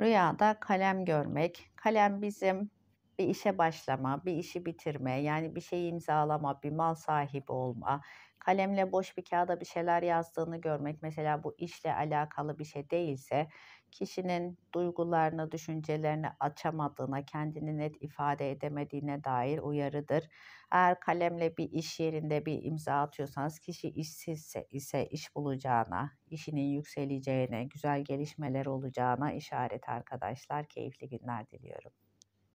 Rüyada kalem görmek. Kalem bizim bir işe başlama, bir işi bitirme, yani bir şey imzalama, bir mal sahibi olma, kalemle boş bir kağıda bir şeyler yazdığını görmek mesela bu işle alakalı bir şey değilse kişinin duygularını, düşüncelerini açamadığına, kendini net ifade edemediğine dair uyarıdır. Eğer kalemle bir iş yerinde bir imza atıyorsanız kişi işsizse ise iş bulacağına, işinin yükseleceğine, güzel gelişmeler olacağına işaret arkadaşlar. Keyifli günler diliyorum.